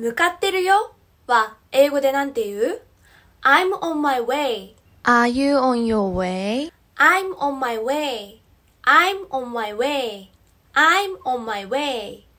向かってるよは英語でなんて言う ?I'm on my way.Are you on your way?I'm on my way.I'm on my way.I'm on my way.